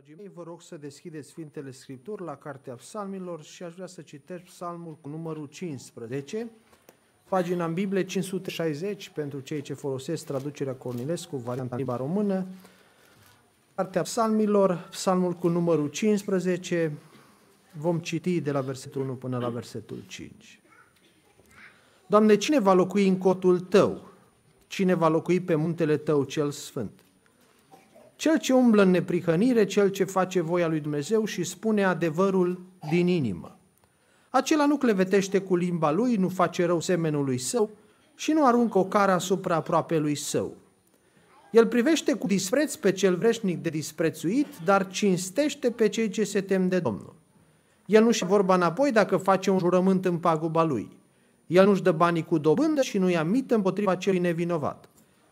dragii mei, vă rog să deschideți Sfintele Scripturi la Cartea Psalmilor și aș vrea să citesc psalmul cu numărul 15, pagina în Biblie 560, pentru cei ce folosesc traducerea Cornilescu, varianta limba română, Cartea Psalmilor, psalmul cu numărul 15, vom citi de la versetul 1 până la versetul 5. Doamne, cine va locui în cotul Tău? Cine va locui pe muntele Tău cel Sfânt? Cel ce umblă în neprihănire, cel ce face voia lui Dumnezeu și spune adevărul din inimă. Acela nu clevetește cu limba lui, nu face rău semenului său și nu aruncă o cara asupra lui său. El privește cu dispreț pe cel vreșnic de disprețuit, dar cinstește pe cei ce se tem de Domnul. El nu-și vorba înapoi dacă face un jurământ în paguba lui. El nu-și dă banii cu dobândă și nu-i amită împotriva celui nevinovat.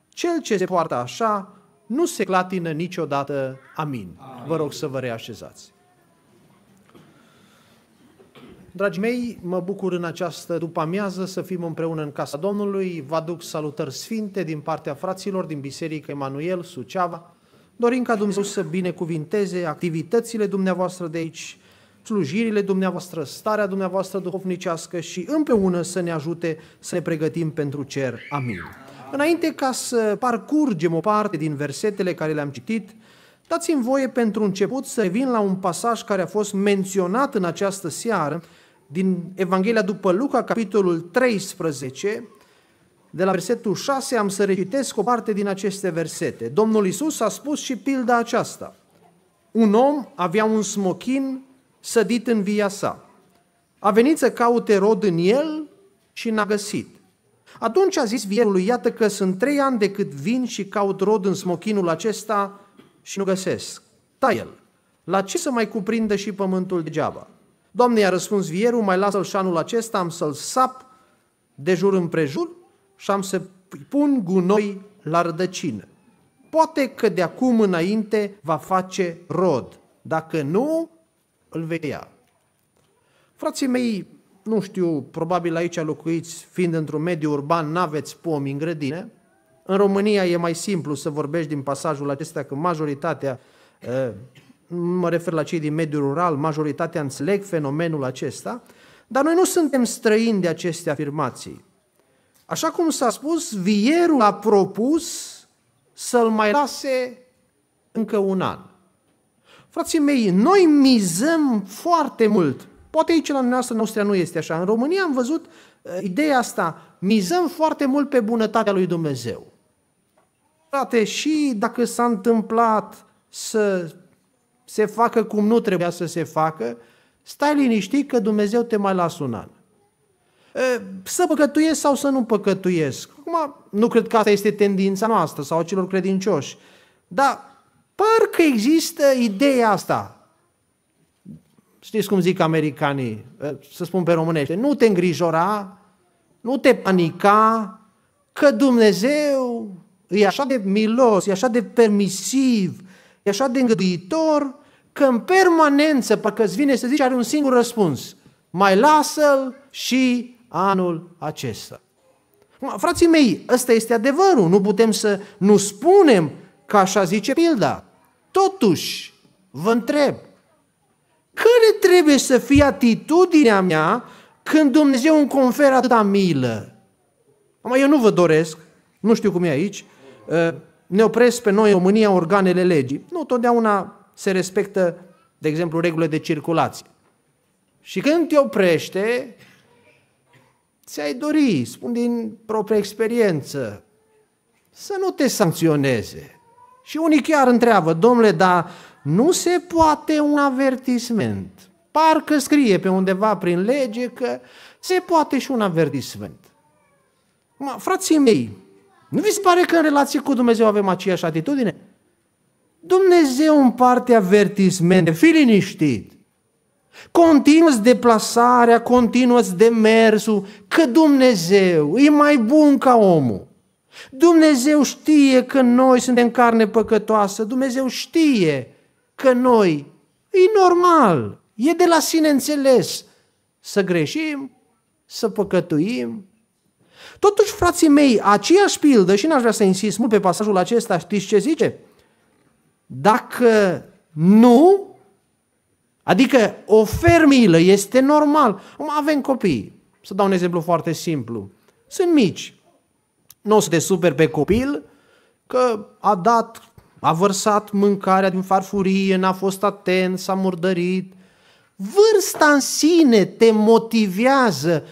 Cel ce se poartă așa nu se clatină niciodată. Amin. Amin. Vă rog să vă reașezați. Dragii mei, mă bucur în această după-amiază să fim împreună în Casa Domnului. Vă aduc salutări sfinte din partea fraților din Biserica Emanuel, Suceava. Dorim ca Dumnezeu să binecuvinteze activitățile dumneavoastră de aici, slujirile dumneavoastră, starea dumneavoastră duhovnicească și împreună să ne ajute să ne pregătim pentru cer. Amin. Înainte ca să parcurgem o parte din versetele care le-am citit, dați-mi voie pentru început să vin la un pasaj care a fost menționat în această seară din Evanghelia după Luca, capitolul 13, de la versetul 6 am să recitesc o parte din aceste versete. Domnul Isus a spus și pilda aceasta. Un om avea un smochin sădit în via sa. A venit să caute rod în el și n-a găsit. Atunci a zis vierului, iată că sunt trei ani de cât vin și caut rod în smochinul acesta și nu găsesc. Ta el. La ce să mai cuprindă și pământul degeaba? Doamne, i-a răspuns vierul, mai lasă-l și anul acesta, am să-l sap de jur împrejur și am să pun gunoi la rădăcină. Poate că de acum înainte va face rod. Dacă nu, îl vei ia. Frații mei, nu știu, probabil aici locuiți, fiind într-un mediu urban, n-aveți pomi în grădine. În România e mai simplu să vorbești din pasajul acesta, că majoritatea, eh, nu mă refer la cei din mediul rural, majoritatea înțeleg fenomenul acesta, dar noi nu suntem străini de aceste afirmații. Așa cum s-a spus, vierul a propus să-l mai lase încă un an. Frații mei, noi mizăm foarte mult Poate aici la noastră, în Austria, nu este așa. În România am văzut uh, ideea asta. Mizăm foarte mult pe bunătatea lui Dumnezeu. Frate, și dacă s-a întâmplat să se facă cum nu trebuia să se facă, stai liniștit că Dumnezeu te mai lasă un an. Uh, să păcătuiesc sau să nu păcătuiesc. Acum, nu cred că asta este tendința noastră sau a celor credincioși. Dar parcă există ideea asta știți cum zic americanii, ă, să spun pe românește, nu te îngrijora, nu te panica, că Dumnezeu e așa de milos, e așa de permisiv, e așa de îngăduitor, că în permanență, parcă îți vine să zici, are un singur răspuns. Mai lasă-l și anul acesta. Frații mei, ăsta este adevărul, nu putem să nu spunem că așa zice pilda. Totuși, vă întreb, care trebuie să fie atitudinea mea când Dumnezeu îmi conferă atâta milă? Ama eu nu vă doresc, nu știu cum e aici, ă, ne opresc pe noi în România organele legii. Nu totdeauna se respectă, de exemplu, regulile de circulație. Și când te oprește, ți-ai dori, spun din proprie experiență, să nu te sancționeze. Și unii chiar întreabă, domnule, dar nu se poate un avertisment. Parcă scrie pe undeva prin lege că se poate și un avertisment. Ma, frații mei, nu vi se pare că în relație cu Dumnezeu avem aceeași atitudine? Dumnezeu împarte avertismente, fii liniștit. Continuă-ți deplasarea, continuă-ți demersul, că Dumnezeu e mai bun ca omul. Dumnezeu știe că noi suntem carne păcătoasă, Dumnezeu știe că noi. E normal, e de la sine înțeles să greșim, să păcătuim. Totuși, frații mei, aceeași pildă, și n-aș vrea să insist mult pe pasajul acesta, știți ce zice? Dacă nu, adică o fermilă este normal. Avem copii, să dau un exemplu foarte simplu. Sunt mici. Nu o să te super pe copil că a dat a vărsat mâncarea din farfurie, n-a fost atent, s-a murdărit. Vârsta în sine te motivează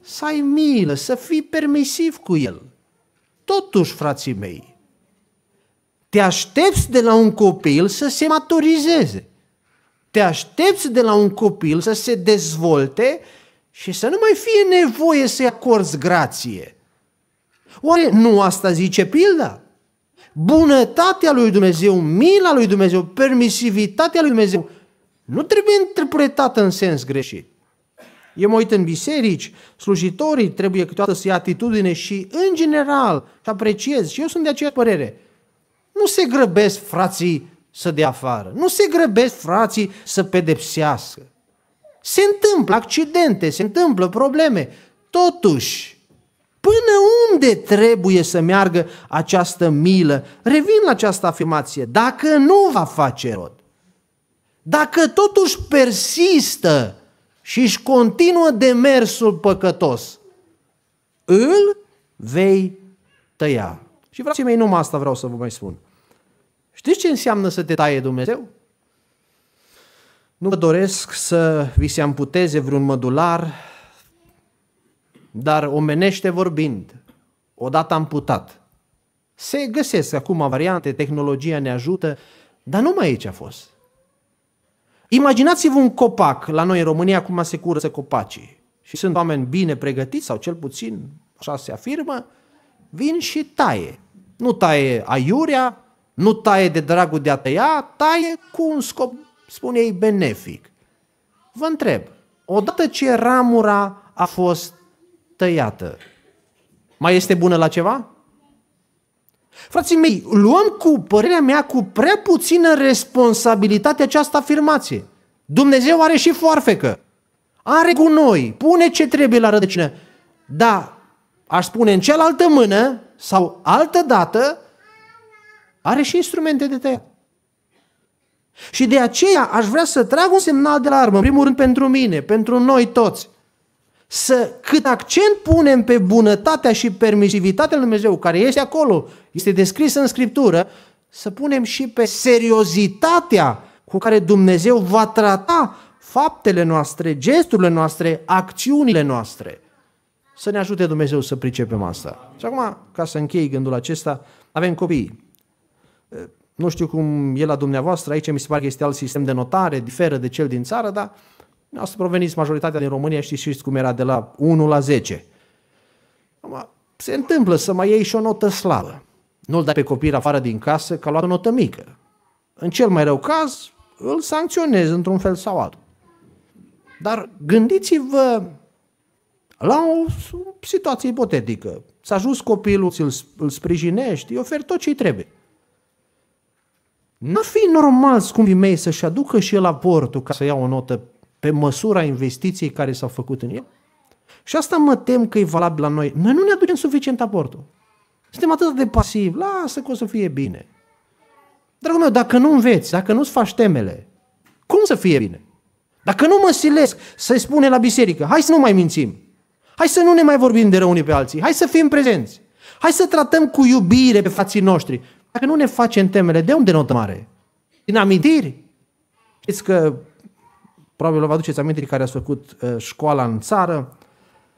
să ai milă, să fii permisiv cu el. Totuși, frații mei, te aștepți de la un copil să se maturizeze. Te aștepți de la un copil să se dezvolte și să nu mai fie nevoie să-i acorzi grație. Oare nu asta zice pilda? bunătatea lui Dumnezeu, mila lui Dumnezeu, permisivitatea lui Dumnezeu, nu trebuie interpretată în sens greșit. Eu mă uit în biserici, slujitorii trebuie câteodată să ia atitudine și, în general, să apreciez, și eu sunt de aceeași părere, nu se grăbesc frații să dea afară, nu se grăbesc frații să pedepsească. Se întâmplă accidente, se întâmplă probleme. Totuși, Până unde trebuie să meargă această milă? Revin la această afirmație. Dacă nu va face rod, dacă totuși persistă și își continuă demersul păcătos, îl vei tăia. Și frații mei, numai asta vreau să vă mai spun. Știți ce înseamnă să te taie Dumnezeu? Nu vă doresc să vi se amputeze vreun mădular, dar omenește vorbind, odată amputat, Se găsesc acum variante, tehnologia ne ajută, dar nu mai aici a fost. Imaginați-vă un copac, la noi în România acum se curăță copacii și sunt oameni bine pregătiți sau cel puțin așa se afirmă, vin și taie. Nu taie aiurea, nu taie de dragul de a tăia, taie cu un scop, spune ei, benefic. Vă întreb, odată ce ramura a fost tăiată, mai este bună la ceva? Frații mei, luăm cu părerea mea cu prea puțină responsabilitate această afirmație. Dumnezeu are și foarfecă. Are gunoi, pune ce trebuie la rădăcină. Da, aș spune în cealaltă mână sau altă dată, are și instrumente de tăiat. Și de aceea aș vrea să trag un semnal de alarmă, în primul rând pentru mine, pentru noi toți să cât accent punem pe bunătatea și permisivitatea lui Dumnezeu, care este acolo, este descrisă în Scriptură, să punem și pe seriozitatea cu care Dumnezeu va trata faptele noastre, gesturile noastre, acțiunile noastre. Să ne ajute Dumnezeu să pricepem asta. Și acum, ca să închei gândul acesta, avem copii. Nu știu cum e la dumneavoastră, aici mi se pare că este alt sistem de notare, diferă de cel din țară, dar să proveniți majoritatea din România, știți, știți cum era de la 1 la 10. Se întâmplă să mai iei și o notă slabă. Nu-l dai pe copil afară din casă că a luat o notă mică. În cel mai rău caz, îl sancționezi într-un fel sau altul. Dar gândiți-vă la o situație ipotetică. S-a ajuns copilul, îl, îl sprijinești, îi oferi tot ce-i trebuie. Nu ar fi normal, scumpii mei, să-și aducă și el aportul ca să ia o notă pe măsura investiției care s-au făcut în el. Și asta mă tem că e valabil la noi. Noi nu ne aducem suficient aportul. Suntem atât de pasivi. Lasă că o să fie bine. Dragul meu, dacă nu înveți, dacă nu-ți faci temele, cum să fie bine? Dacă nu mă silesc să-i spune la biserică, hai să nu mai mințim, hai să nu ne mai vorbim de rău unii pe alții, hai să fim prezenți, hai să tratăm cu iubire pe fații noștri. Dacă nu ne facem temele, de unde notă mare? Din amintiri? Știți că Probabil vă aduceți aminte care a făcut uh, școala în țară.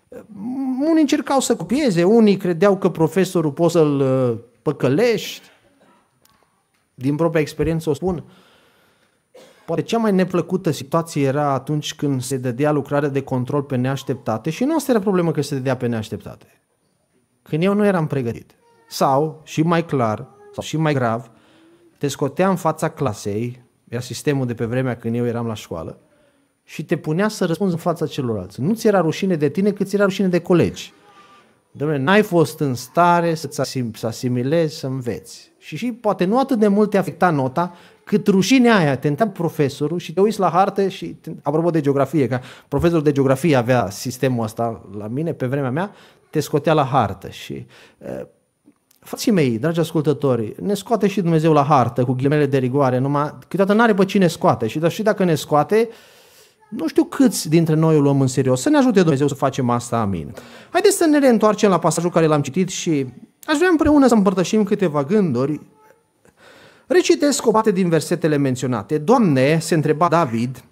Uh, unii încercau să copieze, unii credeau că profesorul poți să-l uh, păcălești. Din propria experiență o spun, Poate cea mai neplăcută situație era atunci când se dădea lucrare de control pe neașteptate și nu asta era problema că se dădea pe neașteptate. Când eu nu eram pregătit. Sau, și mai clar, sau și mai grav, te scotea în fața clasei, era sistemul de pe vremea când eu eram la școală, și te punea să răspunzi în fața celorlalți. Nu ți era rușine de tine, cât ți era rușine de colegi. Dom'le, n-ai fost în stare să-ți să asimilezi, să înveți. Și, și poate nu atât de mult te afecta nota, cât rușinea aia, te întreb profesorul și te uiți la harte și, te... apropo de geografie, că profesorul de geografie avea sistemul ăsta la mine pe vremea mea, te scotea la hartă și uh, Frații mei, dragi ascultători, ne scoate și Dumnezeu la hartă cu ghilimele de rigoare, numai câteodată n-are pe cine scoate și, dar și dacă ne scoate, uh, nu știu câți dintre noi o luăm în serios. Să ne ajute Dumnezeu să facem asta, amin. Haideți să ne reîntoarcem la pasajul care l-am citit și aș vrea împreună să împărtășim câteva gânduri. Recitesc o parte din versetele menționate. Doamne, se întreba David,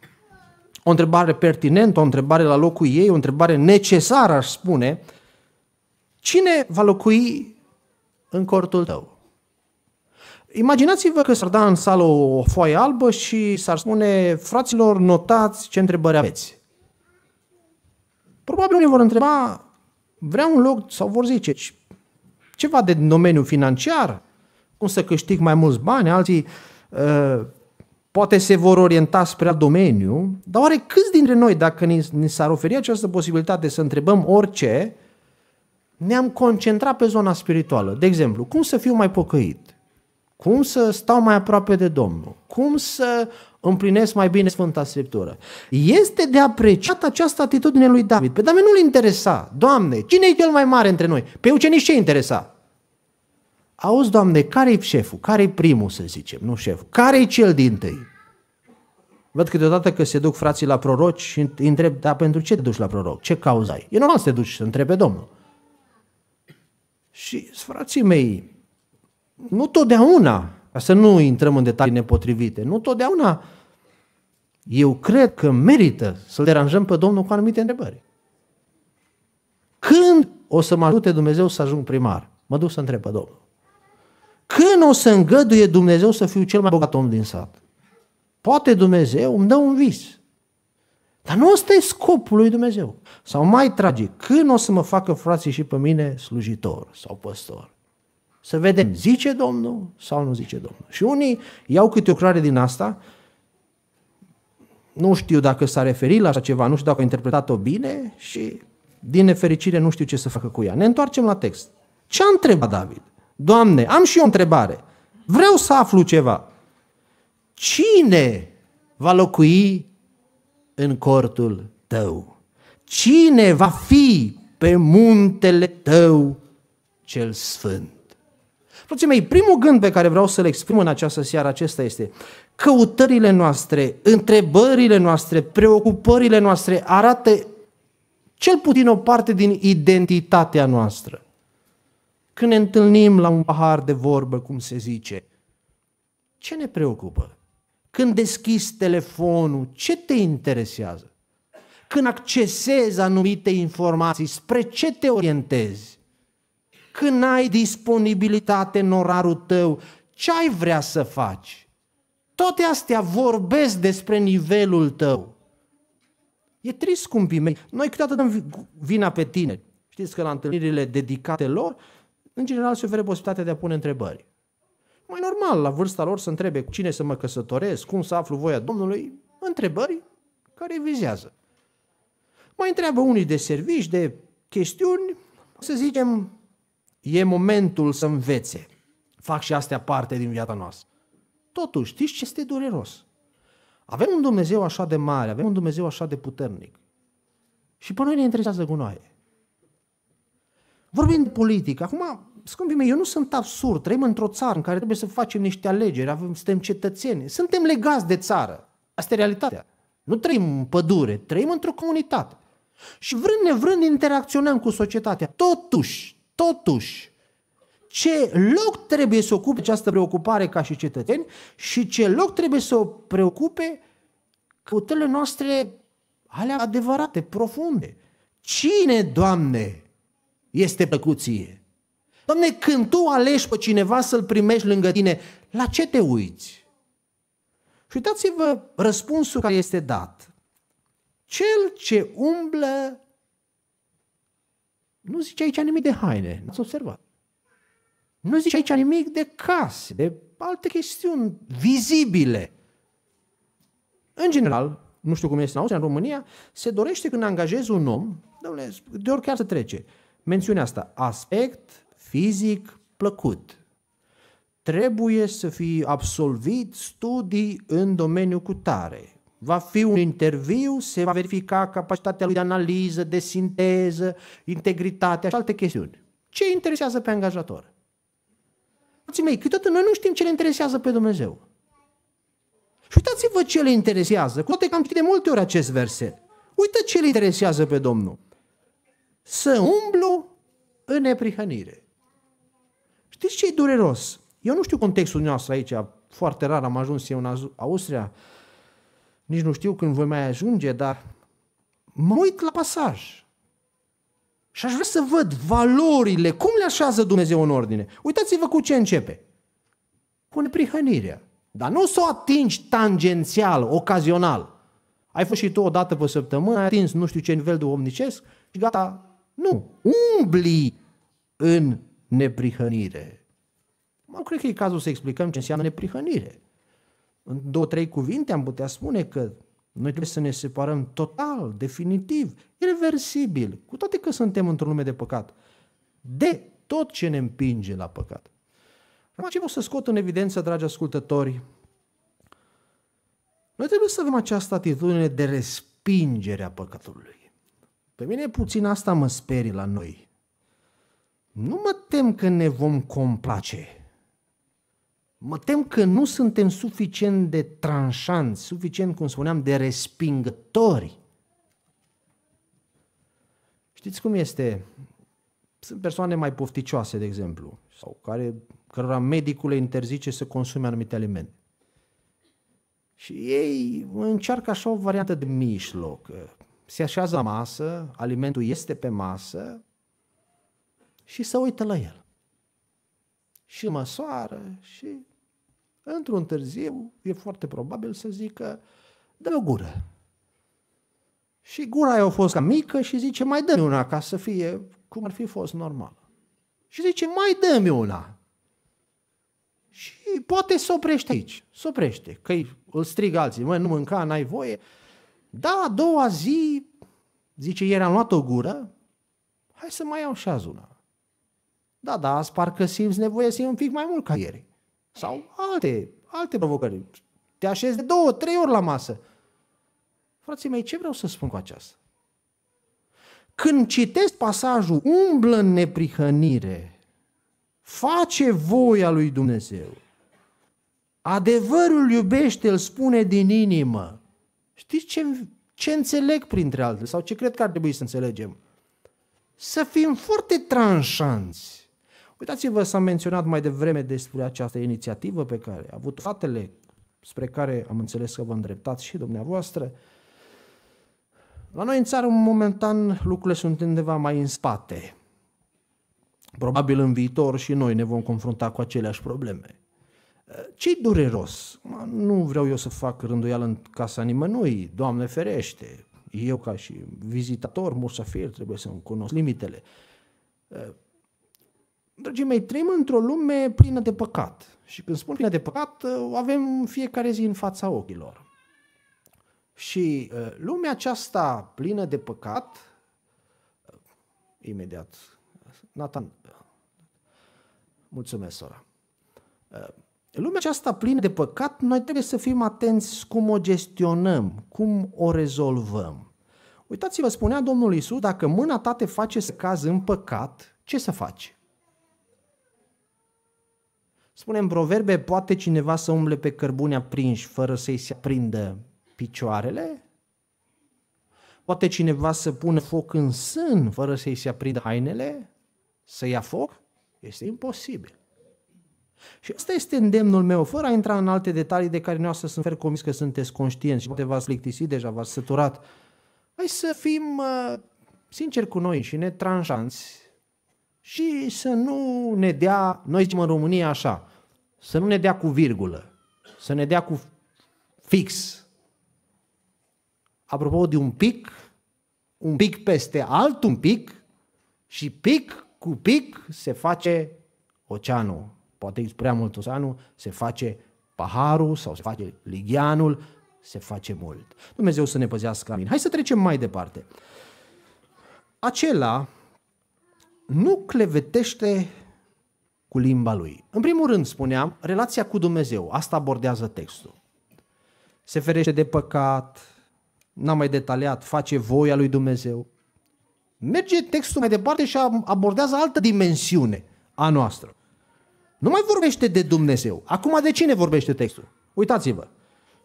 o întrebare pertinentă, o întrebare la locul ei, o întrebare necesară, aș spune, cine va locui în cortul tău? Imaginați-vă că s-ar da în sală o foaie albă și s-ar spune, fraților, notați ce întrebări aveți. Probabil unii vor întreba, vreau un loc sau vor zice, ceva de domeniu financiar, cum să câștig mai mulți bani, alții uh, poate se vor orienta spre alt domeniu, dar oare câți dintre noi, dacă ni, ni s-ar oferi această posibilitate să întrebăm orice, ne-am concentrat pe zona spirituală. De exemplu, cum să fiu mai pocăit? Cum să stau mai aproape de Domnul? Cum să împlinesc mai bine Sfânta Scriptură? Este de apreciat această atitudine lui David. Pe David nu-l interesa. Doamne, cine e cel mai mare între noi? Pe ucenici ce interesa? Auzi, Doamne, care e șeful? care e primul, să zicem? Nu șeful. care e cel din tăi? Văd câteodată că se duc frații la proroci și îi întreb, dar pentru ce te duci la proroc? Ce cauza ai? E normal să te duci să întrebe Domnul. Și frații mei, nu totdeauna, ca să nu intrăm în detalii nepotrivite, nu totdeauna eu cred că merită să-L deranjăm pe Domnul cu anumite întrebări. Când o să mă ajute Dumnezeu să ajung primar? Mă duc să întreb pe Domnul. Când o să îngăduie Dumnezeu să fiu cel mai bogat om din sat? Poate Dumnezeu îmi dă un vis. Dar nu ăsta e scopul lui Dumnezeu. Sau mai tragic, când o să mă facă frații și pe mine slujitor sau păstor? Să vedem, hmm. zice Domnul sau nu zice Domnul. Și unii iau câte o clare din asta, nu știu dacă s-a referit la așa ceva, nu știu dacă a interpretat-o bine și, din nefericire, nu știu ce să facă cu ea. Ne întoarcem la text. Ce a întrebat David? Doamne, am și eu o întrebare. Vreau să aflu ceva. Cine va locui în cortul tău? Cine va fi pe muntele tău cel sfânt? Frații mei, primul gând pe care vreau să-l exprim în această seară acesta este căutările noastre, întrebările noastre, preocupările noastre arată cel puțin o parte din identitatea noastră. Când ne întâlnim la un pahar de vorbă, cum se zice, ce ne preocupă? Când deschizi telefonul, ce te interesează? Când accesezi anumite informații, spre ce te orientezi? când ai disponibilitate în orarul tău, ce ai vrea să faci? Toate astea vorbesc despre nivelul tău. E trist, scumpii mei. Noi câteodată dăm vina pe tine. Știți că la întâlnirile dedicate lor, în general se oferă posibilitatea de a pune întrebări. Mai normal, la vârsta lor să întrebe cu cine să mă căsătoresc, cum să aflu voia Domnului, întrebări care vizează. Mai întreabă unii de servici, de chestiuni, să zicem, e momentul să învețe. Fac și astea parte din viața noastră. Totuși, știți ce este dureros? Avem un Dumnezeu așa de mare, avem un Dumnezeu așa de puternic. Și pe noi ne interesează gunoaie. Vorbim de politică. Acum, scumpii mei, eu nu sunt absurd. Trăim într-o țară în care trebuie să facem niște alegeri, avem, suntem cetățeni, suntem legați de țară. Asta e realitatea. Nu trăim în pădure, trăim într-o comunitate. Și vrând nevrând interacționăm cu societatea. Totuși, Totuși, ce loc trebuie să ocupe această preocupare ca și cetățeni și ce loc trebuie să o preocupe căutările noastre alea adevărate, profunde. Cine, Doamne, este plăcuție? Doamne, când Tu alegi pe cineva să-l primești lângă tine, la ce te uiți? Și uitați-vă răspunsul care este dat. Cel ce umblă nu zice aici nimic de haine, nu ați observat. Nu zice aici nimic de case, de alte chestiuni vizibile. În general, nu știu cum este în Austria, în România, se dorește când angajezi un om, de ori chiar să trece, mențiunea asta, aspect fizic plăcut. Trebuie să fii absolvit studii în domeniul cutare Va fi un interviu, se va verifica capacitatea lui de analiză, de sinteză, integritatea și alte chestiuni. Ce interesează pe angajator? Frații mei, câteodată noi nu știm ce le interesează pe Dumnezeu. Și uitați-vă ce le interesează, cu toate că am citit de multe ori acest verset. Uită ce le interesează pe Domnul. Să umblu în neprihănire. Știți ce e dureros? Eu nu știu contextul nostru aici, foarte rar am ajuns eu în Austria, nici nu știu când voi mai ajunge, dar mă uit la pasaj. Și aș vrea să văd valorile, cum le așează Dumnezeu în ordine. Uitați-vă cu ce începe. Cu neprihănirea. Dar nu să o atingi tangențial, ocazional. Ai fost și tu odată pe săptămână, ai atins nu știu ce nivel de omnicesc și gata. Nu. Umbli în neprihănire. Mă cred că e cazul să explicăm ce înseamnă neprihănire în două, trei cuvinte am putea spune că noi trebuie să ne separăm total, definitiv, irreversibil, cu toate că suntem într-o lume de păcat, de tot ce ne împinge la păcat. Acum ce vreau să scot în evidență, dragi ascultători, noi trebuie să avem această atitudine de respingere a păcatului. Pe mine puțin asta mă sperie la noi. Nu mă tem că ne vom complace Mă tem că nu suntem suficient de tranșanți, suficient, cum spuneam, de respingători. Știți cum este? Sunt persoane mai pofticioase, de exemplu, sau care, cărora medicul le interzice să consume anumite alimente. Și ei încearcă așa o variantă de mijloc. Se așează la masă, alimentul este pe masă și se uită la el. Și măsoară și într-un târziu e foarte probabil să zică dă o gură. Și gura i-a fost cam mică și zice mai dă-mi una ca să fie cum ar fi fost normal. Și zice mai dă-mi una. Și poate să oprește aici, să oprește, că îl strigă alții, măi, nu mânca, n-ai voie. Da, a doua zi, zice, ieri am luat o gură, hai să mai iau și azi una. Da, da, azi parcă simți nevoie să iei un pic mai mult ca ieri. Sau alte, alte provocări. Te așezi de două, trei ori la masă. Frații mei, ce vreau să spun cu aceasta? Când citesc pasajul, umblă în neprihănire, face voia lui Dumnezeu. Adevărul iubește, îl spune din inimă. Știți ce, ce înțeleg printre altele sau ce cred că ar trebui să înțelegem? Să fim foarte tranșanți Uitați-vă, s-a menționat mai devreme despre această inițiativă pe care a avut statele, spre care am înțeles că vă îndreptați și dumneavoastră. La noi în țară, momentan, lucrurile sunt undeva mai în spate. Probabil în viitor și noi ne vom confrunta cu aceleași probleme. ce dureros? Nu vreau eu să fac rânduială în casa nimănui, Doamne ferește. Eu ca și vizitator, musafir, trebuie să-mi cunosc limitele. Dragii mei, trăim într-o lume plină de păcat. Și când spun plină de păcat, o ă, avem fiecare zi în fața ochilor. Și ă, lumea aceasta plină de păcat, ă, imediat, Nathan, mulțumesc, sora. Lumea aceasta plină de păcat, noi trebuie să fim atenți cum o gestionăm, cum o rezolvăm. Uitați-vă, spunea Domnul Isus, dacă mâna ta te face să cazi în păcat, ce să faci? Spune în proverbe, poate cineva să umble pe cărbune prins fără să-i se aprindă picioarele? Poate cineva să pună foc în sân fără să-i se aprindă hainele? Să ia foc? Este imposibil. Și asta este îndemnul meu, fără a intra în alte detalii de care noastră sunt fer comis că sunteți conștienți și poate v-ați plictisit deja, v-ați săturat. Hai să fim uh, sinceri cu noi și ne tranșanți și să nu ne dea, noi zicem în România așa, să nu ne dea cu virgulă, să ne dea cu fix. Apropo de un pic, un pic peste alt un pic și pic cu pic se face oceanul. Poate e prea mult oceanul, se face paharul sau se face ligianul, se face mult. Dumnezeu să ne păzească. Amin. Hai să trecem mai departe. Acela nu clevetește cu limba lui. În primul rând, spuneam, relația cu Dumnezeu. Asta abordează textul. Se ferește de păcat, n-am mai detaliat, face voia lui Dumnezeu. Merge textul mai departe și abordează altă dimensiune a noastră. Nu mai vorbește de Dumnezeu. Acum de cine vorbește textul? Uitați-vă.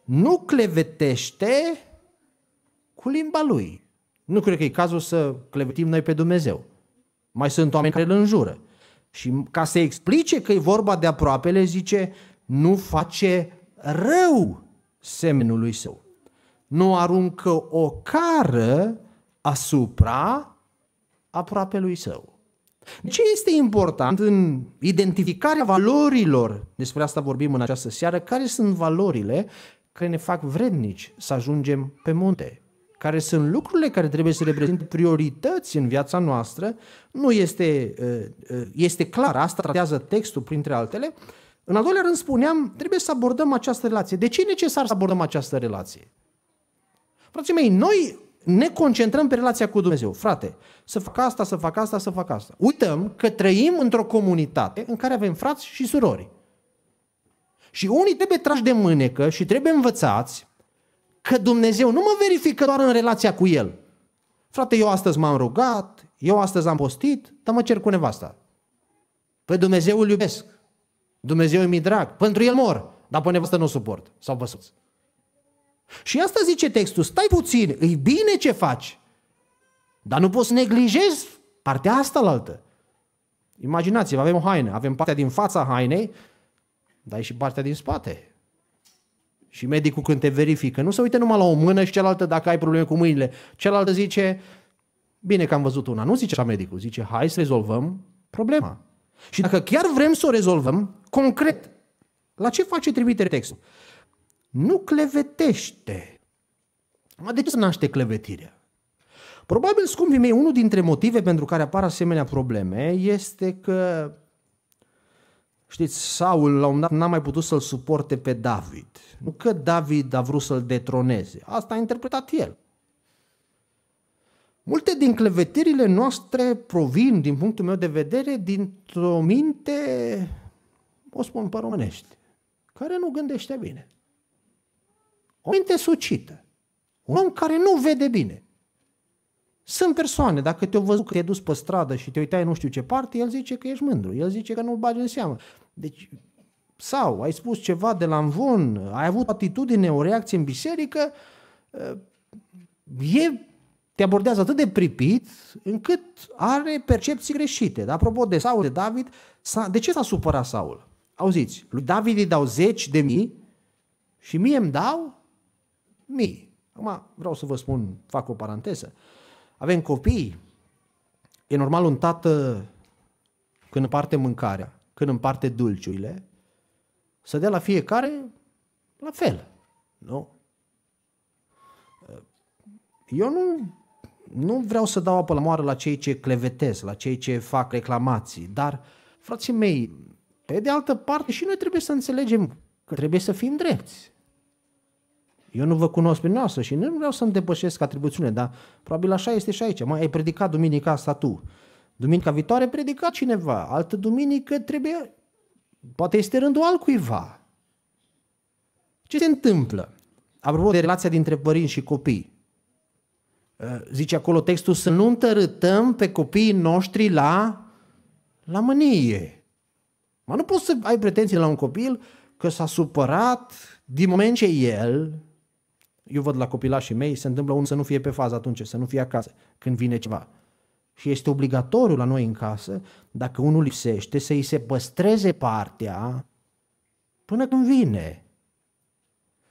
Nu clevetește cu limba lui. Nu cred că e cazul să clevetim noi pe Dumnezeu. Mai sunt oameni care îl înjură. Și ca să explice că e vorba de aproapele, zice, nu face rău semenului său. Nu aruncă o cară asupra aproapelui său. Ce este important în identificarea valorilor, despre asta vorbim în această seară, care sunt valorile care ne fac vrednici să ajungem pe munte, care sunt lucrurile care trebuie să reprezinte priorități în viața noastră, nu este, uh, uh, este clar, asta tratează textul printre altele. În al doilea rând spuneam, trebuie să abordăm această relație. De ce e necesar să abordăm această relație? Frații mei, noi ne concentrăm pe relația cu Dumnezeu. Frate, să fac asta, să fac asta, să fac asta. Uităm că trăim într-o comunitate în care avem frați și surori. Și unii trebuie trași de mânecă și trebuie învățați că Dumnezeu nu mă verifică doar în relația cu El. Frate, eu astăzi m-am rugat, eu astăzi am postit, dar mă cer cu nevasta. Păi Dumnezeu îl iubesc. Dumnezeu îmi drag. Pentru el mor, dar pe nevastă nu suport. Sau vă sus. Și asta zice textul, stai puțin, e bine ce faci, dar nu poți neglijezi partea asta la altă. Imaginați-vă, avem o haină, avem partea din fața hainei, dar e și partea din spate. Și medicul când te verifică, nu se uită numai la o mână și cealaltă dacă ai probleme cu mâinile. Cealaltă zice, bine că am văzut una. Nu zice la medicul, zice, hai să rezolvăm problema. Și dacă chiar vrem să o rezolvăm, concret, la ce face trimitere textul? Nu clevetește. Mă, de ce se naște clevetirea? Probabil, scumpii mei, unul dintre motive pentru care apar asemenea probleme este că Știți, Saul la un moment dat n-a mai putut să-l suporte pe David. Nu că David a vrut să-l detroneze, asta a interpretat el. Multe din clevetirile noastre provin, din punctul meu de vedere, dintr-o minte, o spun pe românești, care nu gândește bine. O minte sucită. Un om care nu vede bine. Sunt persoane, dacă te-au văzut că te-ai dus pe stradă și te uitai nu știu ce parte, el zice că ești mândru, el zice că nu-l bagi în seamă. Deci, sau ai spus ceva de la învon, ai avut o atitudine, o reacție în biserică, e, te abordează atât de pripit încât are percepții greșite. Dar apropo de Saul, de David, de ce s-a supărat Saul? Auziți, lui David îi dau zeci de mii și mie îmi dau mii. Acum vreau să vă spun, fac o paranteză. Uh, avem copii. E normal un tată când împarte mâncarea, când împarte dulciurile, să dea la fiecare la fel. Nu? Eu nu, nu vreau să dau apă la moară la cei ce clevetez, la cei ce fac reclamații, dar, frații mei, pe de altă parte, și noi trebuie să înțelegem că trebuie să fim drepți. Eu nu vă cunosc pe noastră și nu vreau să-mi depășesc atribuțiunea, dar probabil așa este și aici. Mai ai predicat duminica asta tu. Duminica viitoare predica cineva, altă duminică trebuie, poate este rândul altcuiva. Ce se întâmplă? Apropo de relația dintre părinți și copii, ă, zice acolo textul să nu întărâtăm pe copiii noștri la, la mânie. Mă nu poți să ai pretenții la un copil că s-a supărat din moment ce el eu văd la copilașii mei, se întâmplă unul să nu fie pe fază atunci, să nu fie acasă când vine ceva. Și este obligatoriu la noi în casă, dacă unul lipsește, să îi se păstreze partea până când vine.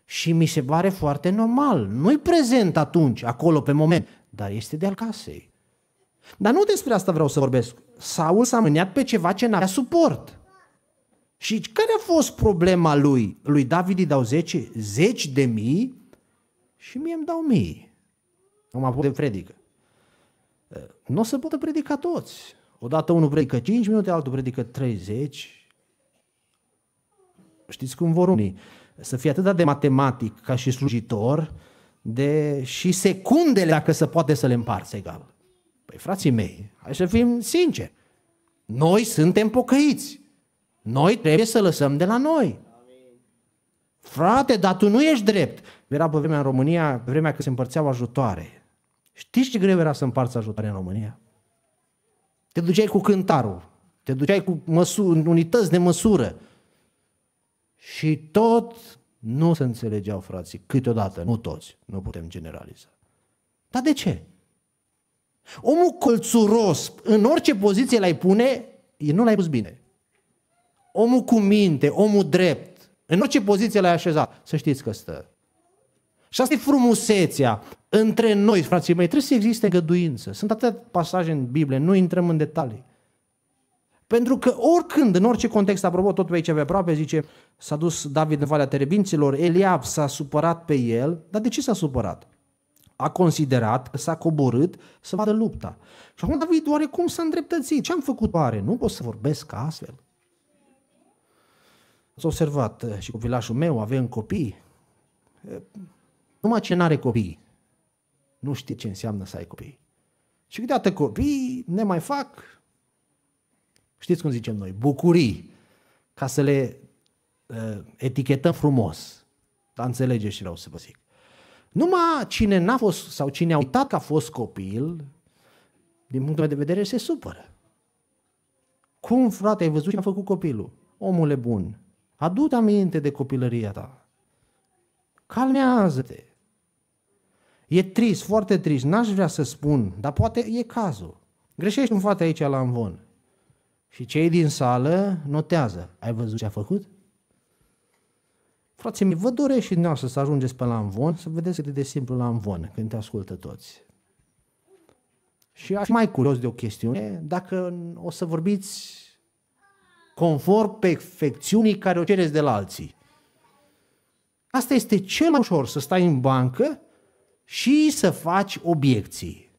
Și mi se pare foarte normal. Nu-i prezent atunci, acolo, pe moment, dar este de-al casei. Dar nu despre asta vreau să vorbesc. Saul s-a mâniat pe ceva ce n-avea suport. Și care a fost problema lui? Lui David îi dau 10, zeci de mii și mie îmi dau mie. avut putem predică. Eh, nu o să pot predica toți. Odată unul predică 5 minute, altul predică 30. Știți cum vor unii? Să fie atât de matematic ca și slujitor, de și secundele dacă se poate să le împarți egal. Păi frații mei, hai să fim sinceri. Noi suntem pocăiți. Noi trebuie să lăsăm de la noi. Frate, dar tu nu ești drept. Era pe vremea în România, pe vremea când se împărțeau ajutoare. Știi ce greu era să împarți ajutoare în România? Te duceai cu cântarul, te duceai cu măsu- unități de măsură. Și tot nu se înțelegeau, frații, câteodată, nu toți, nu putem generaliza. Dar de ce? Omul colțuros, în orice poziție l-ai pune, nu l-ai pus bine. Omul cu minte, omul drept, în orice poziție l-ai așezat, să știți că stă. Și asta e frumusețea între noi, frații mei. Trebuie să existe îngăduință. Sunt atâtea pasaje în Biblie, nu intrăm în detalii. Pentru că oricând, în orice context, apropo, tot pe aici pe aproape, zice, s-a dus David în Valea Terebinților, Eliab s-a supărat pe el, dar de ce s-a supărat? A considerat că s-a coborât să vadă lupta. Și acum David oarecum s-a îndreptățit. Ce am făcut oare? Nu pot să vorbesc astfel. Ați observat, eh, și copilașul meu avem copii. Eh, numai ce n-are copii, nu știe ce înseamnă să ai copii. Și câteodată copii ne mai fac, știți cum zicem noi, bucurii, ca să le uh, etichetăm frumos. Dar înțelegeți și vreau să vă zic. Numai cine n-a fost sau cine a uitat că a fost copil, din punctul meu de vedere, se supără. Cum, frate, ai văzut ce a făcut copilul? Omule bun, Adu-te aminte de copilăria ta. Calmează-te. E trist, foarte trist, n-aș vrea să spun, dar poate e cazul. Greșești în fața aici la învon. Și cei din sală notează. Ai văzut ce a făcut? Frații mei, vă doresc și dumneavoastră să ajungeți pe la învon, să vedeți cât de simplu la învon, când te ascultă toți. Și aș mai curios de o chestiune, dacă o să vorbiți conform perfecțiunii care o cereți de la alții. Asta este cel mai ușor, să stai în bancă și să faci obiecții.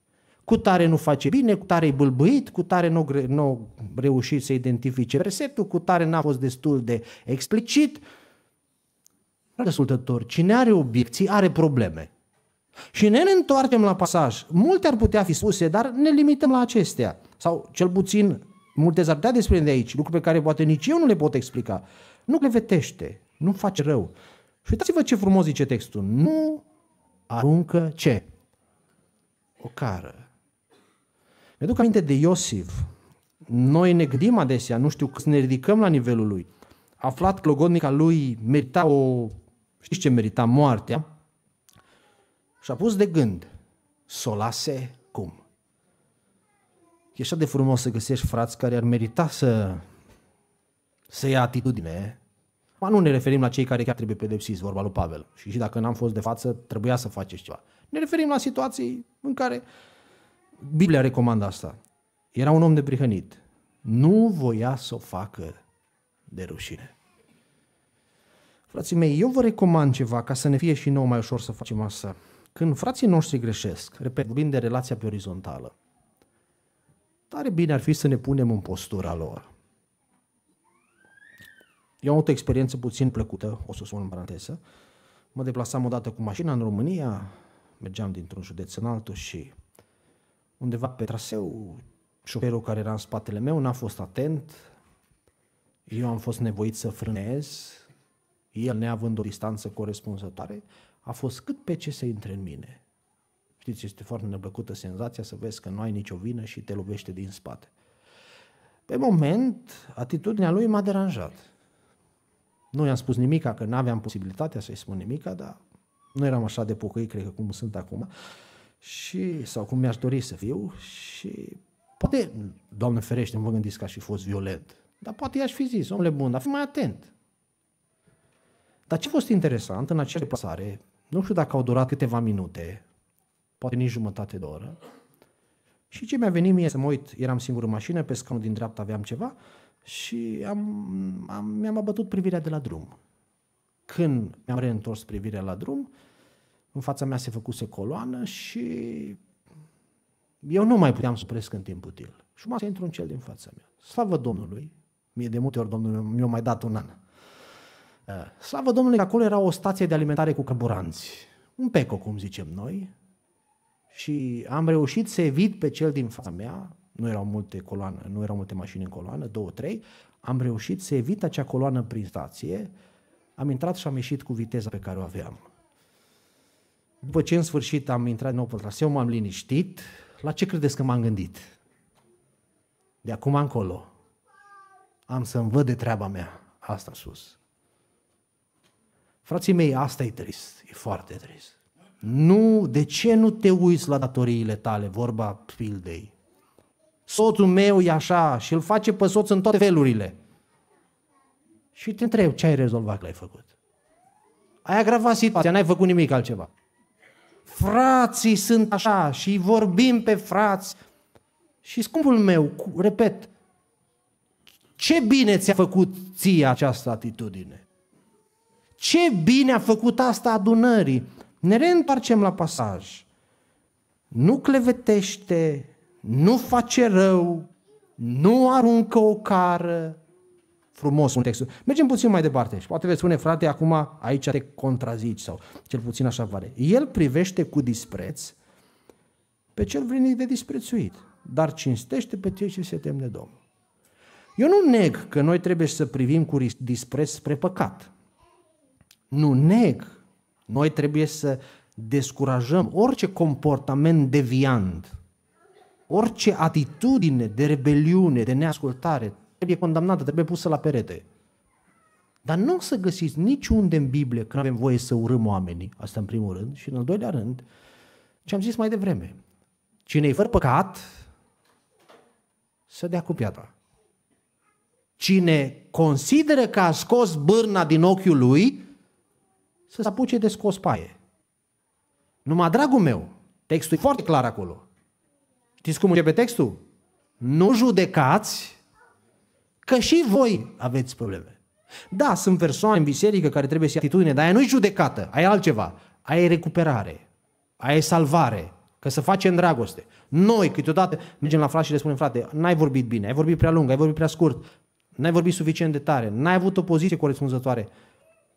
Cu tare nu face bine, cu tare e bâlbâit, cu tare nu n reușit să identifice versetul, cu tare n-a fost destul de explicit. Răsultător, cine are obiecții are probleme. Și ne întoarcem la pasaj. Multe ar putea fi spuse, dar ne limităm la acestea. Sau cel puțin Multe s-ar putea despre de aici, lucruri pe care poate nici eu nu le pot explica. Nu clevetește, nu face rău. Și uitați-vă ce frumos zice textul. Nu aruncă ce? O cară. Mi-aduc aminte de Iosif. Noi ne gândim adesea, nu știu, să ne ridicăm la nivelul lui. Aflat că logodnica lui merita o... Știți ce merita? Moartea. Și a pus de gând să cum? E așa de frumos să găsești frați care ar merita să, să ia atitudine. Ma nu ne referim la cei care chiar trebuie pedepsiți, vorba lui Pavel. Și, și dacă n-am fost de față, trebuia să faceți ceva. Ne referim la situații în care Biblia recomandă asta. Era un om de prihănit. Nu voia să o facă de rușine. Frații mei, eu vă recomand ceva ca să ne fie și nouă mai ușor să facem asta. Când frații noștri greșesc, repet, vorbim de relația pe orizontală, tare bine ar fi să ne punem în postura lor. Eu am avut o experiență puțin plăcută, o să spun în paranteză. Mă deplasam odată cu mașina în România, mergeam dintr-un județ în altul și undeva pe traseu, șoferul care era în spatele meu n-a fost atent, eu am fost nevoit să frânez, el neavând o distanță corespunzătoare, a fost cât pe ce să intre în mine știți, este foarte neplăcută senzația să vezi că nu ai nicio vină și te lovește din spate. Pe moment, atitudinea lui m-a deranjat. Nu i-am spus nimic, că nu aveam posibilitatea să-i spun nimic, dar nu eram așa de pocăi, cred că cum sunt acum, și, sau cum mi-aș dori să fiu și poate, Doamne ferește, nu vă gândiți că aș fi fost violent, dar poate i-aș fi zis, omule bun, dar fi mai atent. Dar ce a fost interesant în acea pasare? nu știu dacă au durat câteva minute, poate nici jumătate de oră. Și ce mi-a venit mie să mă uit, eram singur în mașină, pe scaunul din dreapta aveam ceva și am, am, mi-am abătut privirea de la drum. Când mi-am reîntors privirea la drum, în fața mea se făcuse coloană și eu nu mai puteam să opresc în timp util. Și mă să intru în cel din fața mea. Slavă Domnului! Mie de multe ori Domnul mi-a mai dat un an. Eh, slavă Domnului că acolo era o stație de alimentare cu carburanți. Un peco, cum zicem noi, și am reușit să evit pe cel din fața mea, nu erau multe, coloane, nu erau multe mașini în coloană, două, trei, am reușit să evit acea coloană prin stație, am intrat și am ieșit cu viteza pe care o aveam. După ce în sfârșit am intrat nou pe traseu, m-am liniștit, la ce credeți că m-am gândit? De acum încolo am să-mi văd de treaba mea asta sus. Frații mei, asta e trist, e foarte trist. Nu, de ce nu te uiți la datoriile tale, vorba pildei? Soțul meu e așa și îl face pe soț în toate felurile. Și te întreb, ce ai rezolvat că l-ai făcut? Ai agravat situația, n-ai făcut nimic altceva. Frații sunt așa și vorbim pe frați. Și scumpul meu, repet, ce bine ți-a făcut ție această atitudine? Ce bine a făcut asta adunării? Ne reîntoarcem la pasaj. Nu clevetește, nu face rău, nu aruncă o cară. Frumos un textul. Mergem puțin mai departe și poate veți spune, frate, acum aici te contrazici sau cel puțin așa pare. El privește cu dispreț pe cel vrenit de disprețuit, dar cinstește pe cei ce se tem de Domnul. Eu nu neg că noi trebuie să privim cu dispreț spre păcat. Nu neg noi trebuie să descurajăm orice comportament deviant, orice atitudine de rebeliune, de neascultare, trebuie condamnată, trebuie pusă la perete. Dar nu o să găsiți niciunde în Biblie că nu avem voie să urâm oamenii. Asta în primul rând. Și în al doilea rând, ce am zis mai devreme, cine e fără păcat, să dea cu piatra. Cine consideră că a scos bârna din ochiul lui, să se apuce de scos paie. Numai dragul meu, textul e foarte clar acolo. Știți cum începe textul? Nu judecați că și voi aveți probleme. Da, sunt persoane în biserică care trebuie să ia atitudine, dar aia nu-i judecată, aia e altceva. Aia e recuperare, aia e salvare, că să facem dragoste. Noi câteodată mergem la frate și le spunem, frate, n-ai vorbit bine, ai vorbit prea lung, ai vorbit prea scurt, n-ai vorbit suficient de tare, n-ai avut o poziție corespunzătoare.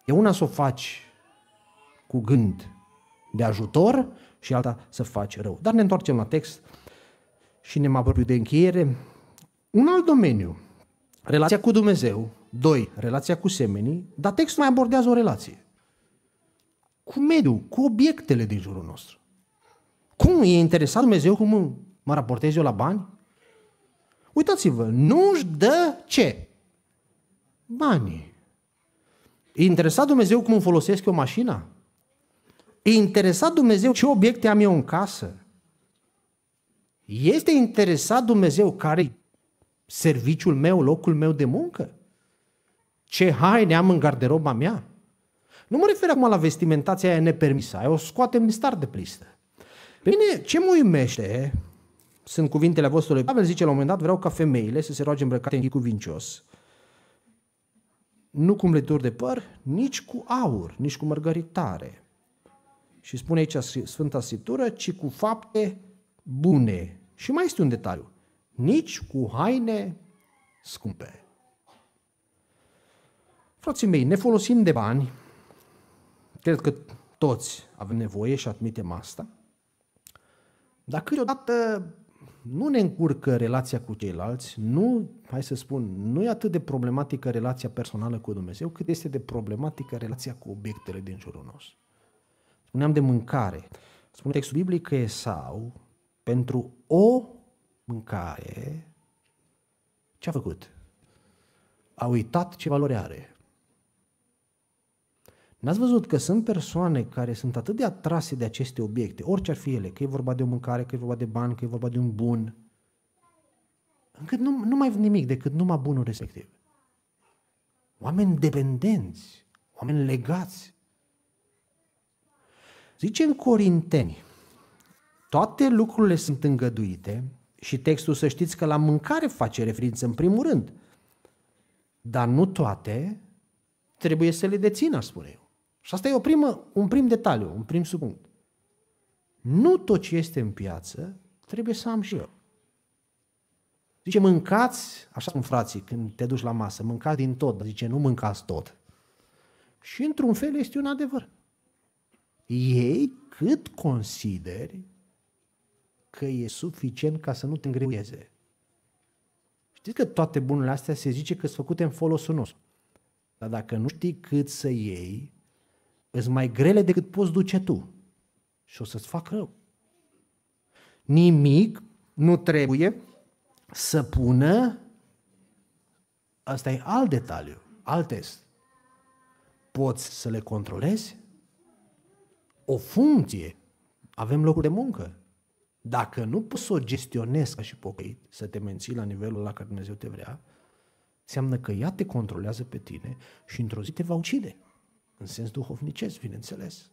E una să o faci cu gând de ajutor și alta să faci rău. Dar ne întoarcem la text și ne apropiu de încheiere. Un alt domeniu, relația cu Dumnezeu, doi, relația cu semenii, dar textul mai abordează o relație cu mediul, cu obiectele din jurul nostru. Cum e interesat Dumnezeu cum mă raportez eu la bani? Uitați-vă, nu-și dă ce? Banii. E interesat Dumnezeu cum folosesc eu mașina? E interesat Dumnezeu ce obiecte am eu în casă? Este interesat Dumnezeu care serviciul meu, locul meu de muncă? Ce haine am în garderoba mea? Nu mă refer acum la vestimentația aia nepermisă, aia o scoatem din start de plistă. Pe mine, ce mă uimește, sunt cuvintele Apostolului Pavel, zice la un moment dat, vreau ca femeile să se roage îmbrăcate în vincios. nu cu umbleturi de păr, nici cu aur, nici cu mărgăritare, și spune aici Sfânta Scriptură, ci cu fapte bune. Și mai este un detaliu. Nici cu haine scumpe. Frații mei, ne folosim de bani. Cred că toți avem nevoie și admitem asta. Dar câteodată nu ne încurcă relația cu ceilalți, nu, hai să spun, nu e atât de problematică relația personală cu Dumnezeu, cât este de problematică relația cu obiectele din jurul nostru. Spuneam de mâncare. Spune textul biblic că Esau, pentru o mâncare, ce a făcut? A uitat ce valoare are. N-ați văzut că sunt persoane care sunt atât de atrase de aceste obiecte, orice ar fi ele, că e vorba de o mâncare, că e vorba de bani, că e vorba de un bun, încât nu, nu mai nimic decât numai bunul respectiv. Oameni dependenți, oameni legați Zice în Corinteni, toate lucrurile sunt îngăduite și textul să știți că la mâncare face referință în primul rând, dar nu toate trebuie să le dețină, spune eu. Și asta e o primă, un prim detaliu, un prim subpunct. Nu tot ce este în piață trebuie să am și eu. Zice, mâncați, așa cum frații când te duci la masă, mâncați din tot, dar zice, nu mâncați tot. Și într-un fel este un adevăr ei cât consideri că e suficient ca să nu te îngreuieze. Știți că toate bunurile astea se zice că sunt făcute în folosul nostru. Dar dacă nu știi cât să iei, îți mai grele decât poți duce tu. Și o să-ți fac rău. Nimic nu trebuie să pună, asta e alt detaliu, alt test. Poți să le controlezi? o funcție, avem locuri de muncă. Dacă nu poți să o gestionezi ca și pocăit, să te menții la nivelul la care Dumnezeu te vrea, înseamnă că ea te controlează pe tine și într-o zi te va ucide. În sens duhovnicesc, bineînțeles.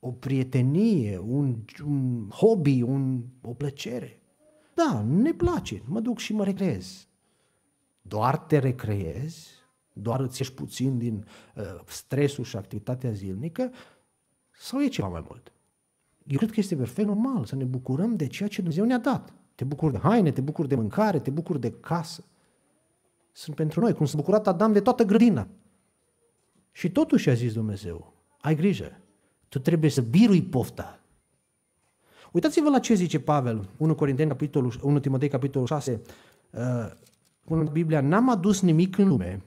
O prietenie, un, un hobby, un, o plăcere. Da, ne place, mă duc și mă recreez. Doar te recreezi, doar îți ieși puțin din uh, stresul și activitatea zilnică sau e ceva mai mult? Eu cred că este perfect normal să ne bucurăm de ceea ce Dumnezeu ne-a dat. Te bucuri de haine, te bucuri de mâncare, te bucuri de casă. Sunt pentru noi, cum s-a bucurat Adam de toată grădina. Și totuși a zis Dumnezeu, ai grijă, tu trebuie să birui pofta. Uitați-vă la ce zice Pavel, 1 Corinteni, capitolul, 1 Timotei, capitolul 6, uh, în Biblia, n-am adus nimic în lume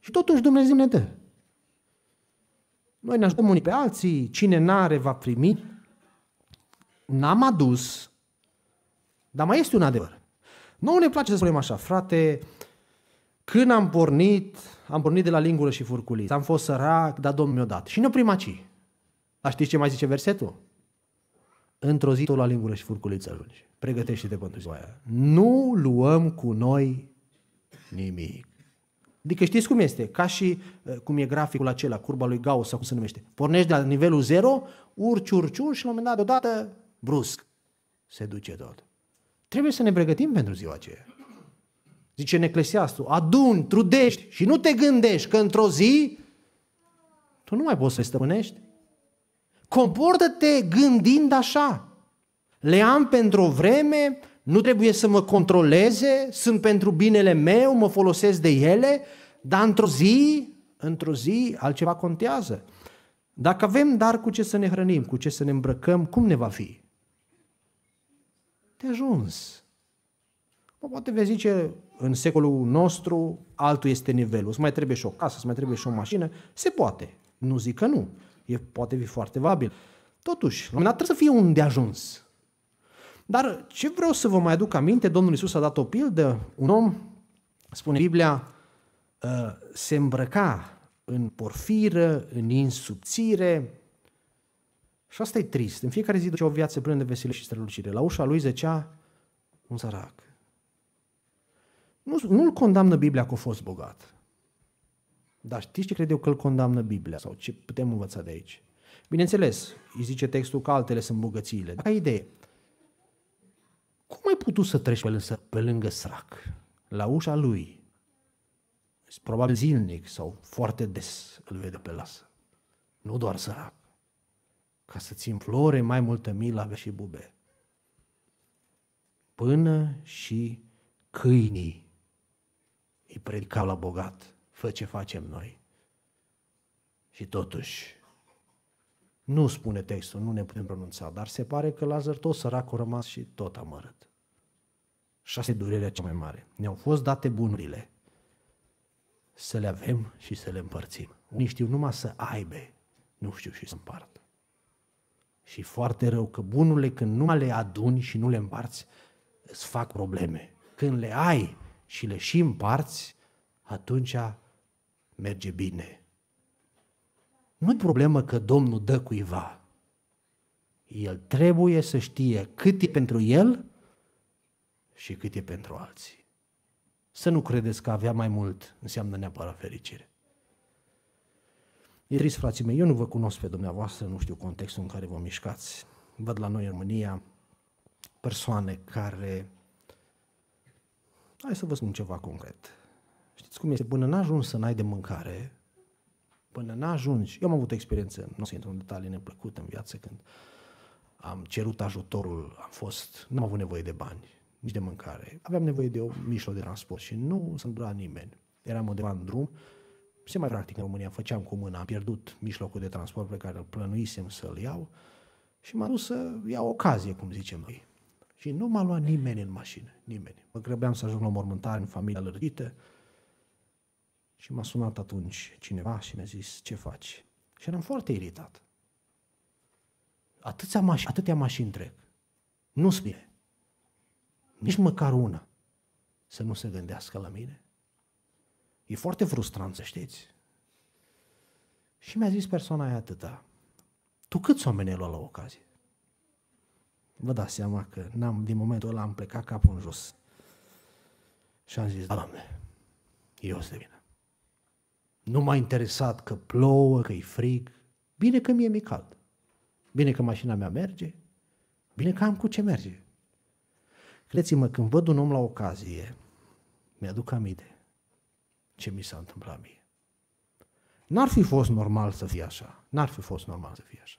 și totuși Dumnezeu ne dă. Noi ne ajutăm unii pe alții, cine n-are va primi. N-am adus, dar mai este un adevăr. Nu ne place să spunem așa, frate, când am pornit, am pornit de la lingură și furculit. Am fost sărac, dar Domnul mi-a dat. Și nu primaci. Dar știți ce mai zice versetul? Într-o zi tot la lingură și furculiță ajungi. Pregătește-te pentru ziua aia. Nu luăm cu noi nimic. Adică știți cum este? Ca și uh, cum e graficul acela, curba lui Gauss sau cum se numește. Pornești de la nivelul 0, urci, urci, urci și la un moment dat deodată, brusc, se duce tot. Trebuie să ne pregătim pentru ziua aceea. Zice Neclesiastul, adun, trudești și nu te gândești că într-o zi tu nu mai poți să-i stăpânești. Comportă-te gândind așa. Le am pentru o vreme, nu trebuie să mă controleze, sunt pentru binele meu, mă folosesc de ele, dar într-o zi, într-o zi, altceva contează. Dacă avem dar cu ce să ne hrănim, cu ce să ne îmbrăcăm, cum ne va fi? Te ajuns. Mă poate vei zice, în secolul nostru, altul este nivelul. Îți mai trebuie și o casă, îți mai trebuie și o mașină. Se poate. Nu zic că nu. E, poate fi foarte vabil. Totuși, la un moment dat trebuie să fie un de ajuns. Dar ce vreau să vă mai aduc aminte, Domnul Isus a dat o pildă, un om, spune Biblia, uh, se îmbrăca în porfiră, în insubțire. Și asta e trist. În fiecare zi duce o viață plină de veselie și strălucire. La ușa lui zecea un sărac. Nu, nu-l condamnă Biblia că a fost bogat. Dar știți ce cred eu că îl condamnă Biblia? Sau ce putem învăța de aici? Bineînțeles, îi zice textul că altele sunt bogățiile. ca idee, cum ai putut să treci pe lângă, pe lângă sărac, la ușa lui? Probabil zilnic sau foarte des îl vede pe lasă. Nu doar sărac. Ca să țin flore mai multă milă și bube. Până și câinii îi predicau la bogat. Fă ce facem noi. Și totuși, nu spune textul, nu ne putem pronunța, dar se pare că Lazar tot săracul rămas și tot amărât. Și asta e durerea cea mai mare. Ne-au fost date bunurile. Să le avem și să le împărțim. Unii știu numai să aibă, nu știu și să împartă. Și foarte rău că bunurile când nu le aduni și nu le împarți, îți fac probleme. Când le ai și le și împarți, atunci merge bine. Nu-i problemă că Domnul dă cuiva. El trebuie să știe cât e pentru el și cât e pentru alții. Să nu credeți că avea mai mult înseamnă neapărat fericire. E trist, frații mei, eu nu vă cunosc pe dumneavoastră, nu știu contextul în care vă mișcați. Văd la noi în România persoane care... Hai să vă spun ceva concret. Știți cum este? Până n-ajungi să n-ai de mâncare, până n-ajungi... Eu am avut o experiență, nu o să intru în detalii neplăcut în viață, când am cerut ajutorul, am fost... nu am avut nevoie de bani nici de mâncare. Aveam nevoie de o mijloc de transport și nu s-a nimeni. Eram undeva în drum, se mai practic în România, făceam cu mâna, am pierdut mijlocul de transport pe care îl plănuisem să-l iau și m-am dus să iau ocazie, cum zicem noi. Și nu m-a luat nimeni în mașină, nimeni. Mă grăbeam să ajung la mormântare în familia lărgită și m-a sunat atunci cineva și mi-a zis, ce faci? Și eram foarte iritat. Atâția mașini, atâtea mașini trec. Nu spune nici măcar una, să nu se gândească la mine. E foarte frustrant, să știți. Și mi-a zis persoana aia atâta, tu câți oameni ai luat la ocazie? Vă dați seama că n-am, din momentul ăla am plecat capul în jos. Și am zis, da, Doamne, eu o să vină. Nu m-a interesat că plouă, că e frig. Bine că mie mi-e cald. Bine că mașina mea merge. Bine că am cu ce merge. Credeți-mă, când văd un om la ocazie, mi-aduc aminte ce mi s-a întâmplat mie. N-ar fi fost normal să fie așa. N-ar fi fost normal să fie așa.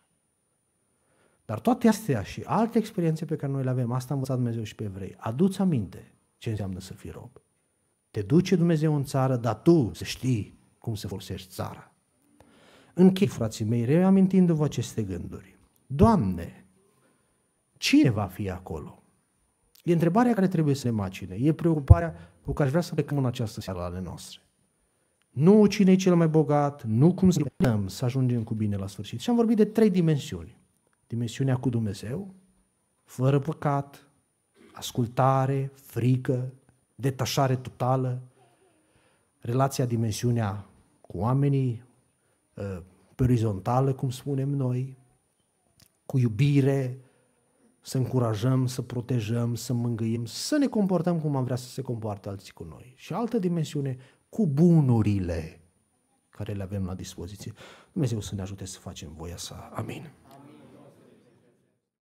Dar toate astea și alte experiențe pe care noi le avem, asta a învățat Dumnezeu și pe evrei. Aduți aminte ce înseamnă să fii rob. Te duce Dumnezeu în țară, dar tu să știi cum să folosești țara. Închei, frații mei, reamintindu-vă aceste gânduri. Doamne, cine va fi acolo? E întrebarea care trebuie să ne macine. E preocuparea cu care aș vrea să plecăm în această seară ale noastre. Nu cine e cel mai bogat, nu cum să putem să ajungem cu bine la sfârșit. Și am vorbit de trei dimensiuni. Dimensiunea cu Dumnezeu, fără păcat, ascultare, frică, detașare totală, relația, dimensiunea cu oamenii, uh, pe orizontală, cum spunem noi, cu iubire, să încurajăm, să protejăm, să mângâiem, să ne comportăm cum am vrea să se comporte alții cu noi. Și altă dimensiune, cu bunurile care le avem la dispoziție. Dumnezeu să ne ajute să facem voia sa. Amin.